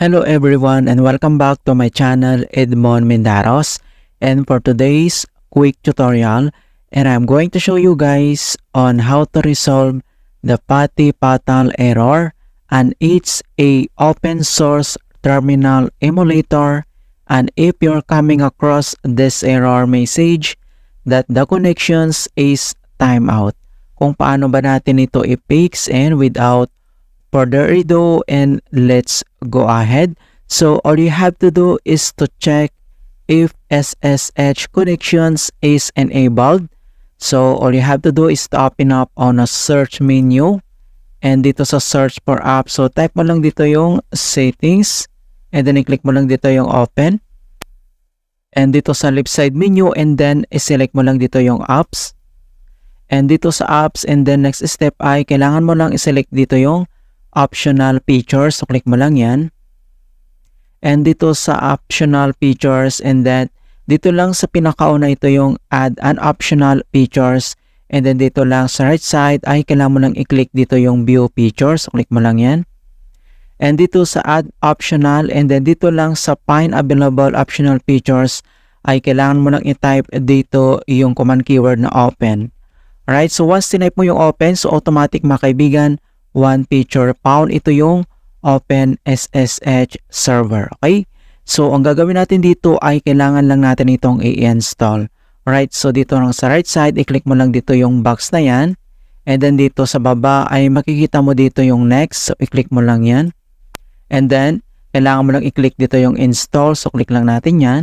Hello everyone and welcome back to my channel Edmond Mendaros and for today's quick tutorial and I'm going to show you guys on how to resolve the pati fatal error and it's a open source terminal emulator and if you're coming across this error message that the connections is timeout kung paano ba natin ito i-fix and without further ado and let's go ahead. So all you have to do is to check if SSH connections is enabled. So all you have to do is to open up on a search menu and dito sa search for app. So type mo lang dito yung settings and then i-click mo lang dito yung open. And dito sa left side menu and then i-select mo lang dito yung apps. And dito sa apps and then next step ay kailangan mo lang i-select dito yung optional features. So, click mo lang yan. And dito sa optional features and then dito lang sa pinakauna ito yung add an optional features. And then dito lang sa right side ay kailangan mo lang i-click dito yung view features. So, click mo lang yan. And dito sa add optional and then dito lang sa find available optional features ay kailangan mo lang i-type dito yung command keyword na open. Alright, so once tinype mo yung open, so automatic mga kaibigan, one feature pound Ito yung Open SSH server. Okay? So, ang gagawin natin dito ay kailangan lang natin itong i-install. right so dito lang sa right side, i-click mo lang dito yung box na yan. And then dito sa baba ay makikita mo dito yung next. So, i-click mo lang yan. And then, kailangan mo lang i-click dito yung install. So, click lang natin yan.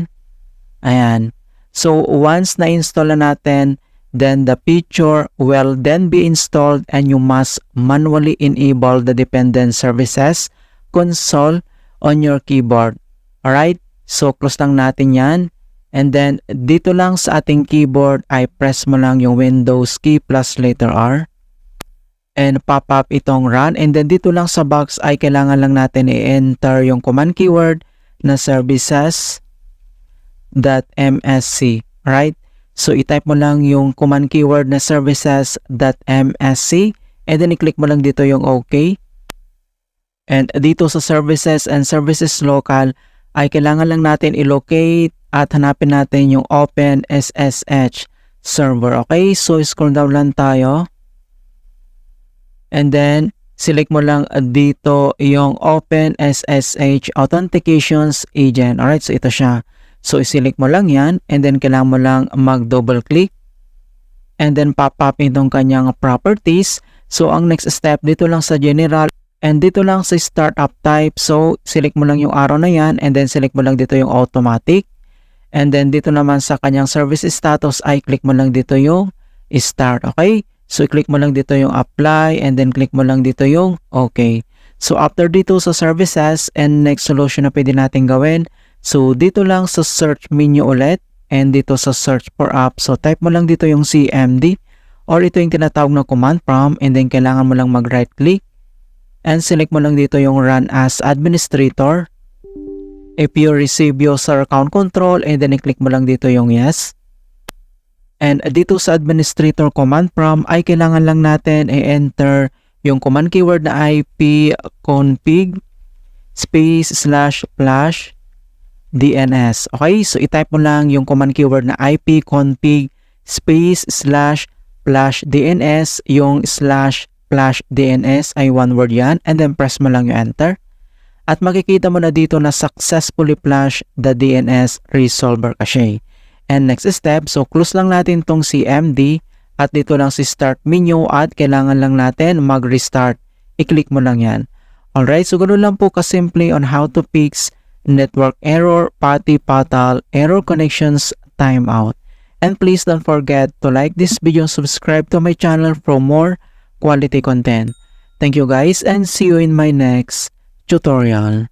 Ayan. So, once na-install na natin, then the feature will then be installed and you must manually enable the dependent services console on your keyboard. Alright? So, close lang natin yan. And then, dito lang sa ating keyboard ay press mo lang yung Windows key plus letter R. And pop up itong run. And then, dito lang sa box ay kailangan lang natin i-enter yung command keyword na services.msc. Right? So, i-type mo lang yung command keyword na services.msc and then i-click mo lang dito yung OK. And dito sa services and services local ay kailangan lang natin i-locate at hanapin natin yung open SSH server. Okay, so scroll down lang tayo. And then, select mo lang dito yung Open SSH Authentications Agent. Alright, so ito siya. So, isilik mo lang yan and then kailangan mo lang mag-double click and then pop up itong kanyang properties. So, ang next step dito lang sa general and dito lang sa startup type. So, select mo lang yung arrow na yan and then select mo lang dito yung automatic. And then dito naman sa kanyang service status ay click mo lang dito yung start, okay? So, click mo lang dito yung apply and then click mo lang dito yung okay. So, after dito sa services and next solution na pwede natin gawin So, dito lang sa search menu ulit and dito sa search for app. So, type mo lang dito yung CMD or ito yung tinatawag na command prompt and then kailangan mo lang mag right click and select mo lang dito yung run as administrator. If you receive user account control and then i-click mo lang dito yung yes. And dito sa administrator command prompt ay kailangan lang natin i-enter yung command keyword na ipconfig space slash flash DNS. Okay, so i-type mo lang yung command keyword na ipconfig space slash slash DNS, yung slash slash DNS ay one word yan, and then press mo lang yung enter. At makikita mo na dito na successfully flash the DNS resolver cache. And next step, so close lang natin tong CMD at dito lang si start menu at kailangan lang natin mag-restart. I-click mo lang yan. Alright, so ganoon lang po kasimple on how to fix network error, party fatal, error connections, timeout. And please don't forget to like this video subscribe to my channel for more quality content. Thank you guys and see you in my next tutorial.